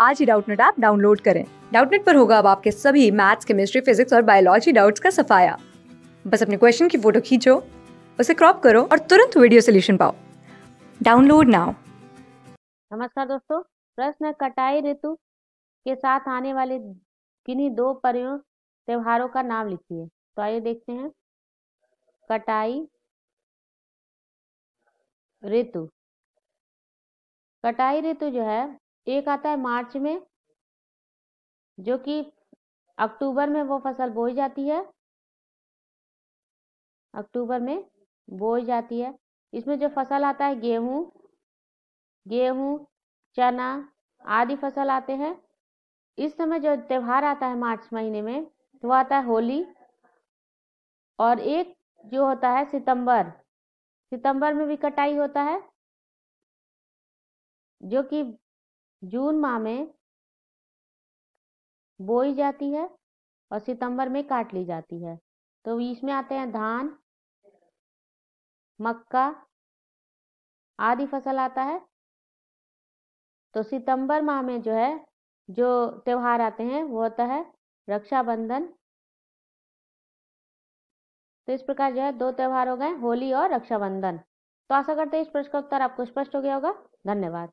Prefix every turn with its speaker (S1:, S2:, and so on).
S1: आज ही Doubtnut app download करें डाउटनेट पर होगा अब आपके सभी मैथ्स केमिस्ट्री फिजिक्स और बायोलॉजी डाउट्स का सफाया बस अपने क्वेश्चन की फोटो खींचो उसे क्रॉप करो और तुरंत वीडियो सोल्यूशन पाओ डाउनलोड नाउ
S2: नमस्कार दोस्तों प्रश्न कटाई ऋतु के साथ आने वाले किन्हीं दो पर्यों त्योहारों का नाम लिखिए तो आइए देखते हैं कटाई ऋतु कटाई ऋतु जो है एक आता है मार्च में जो कि अक्टूबर में वो फसल बोई जाती है अक्टूबर में बोई जाती है इसमें जो फसल आता है गेहूँ गेहूँ चना आदि फसल आते हैं इस समय जो त्यौहार आता है मार्च महीने में तो वो आता है होली और एक जो होता है सितंबर सितंबर में भी कटाई होता है जो कि जून माह में बोई जाती है और सितंबर में काट ली जाती है तो इसमें आते हैं धान मक्का आदि फसल आता है तो सितंबर माह में जो है जो त्योहार आते हैं वो होता है रक्षाबंधन तो इस प्रकार जो है दो त्यौहार हो गए होली और रक्षाबंधन तो आशा करते हैं इस प्रश्न का उत्तर आपको स्पष्ट हो गया होगा धन्यवाद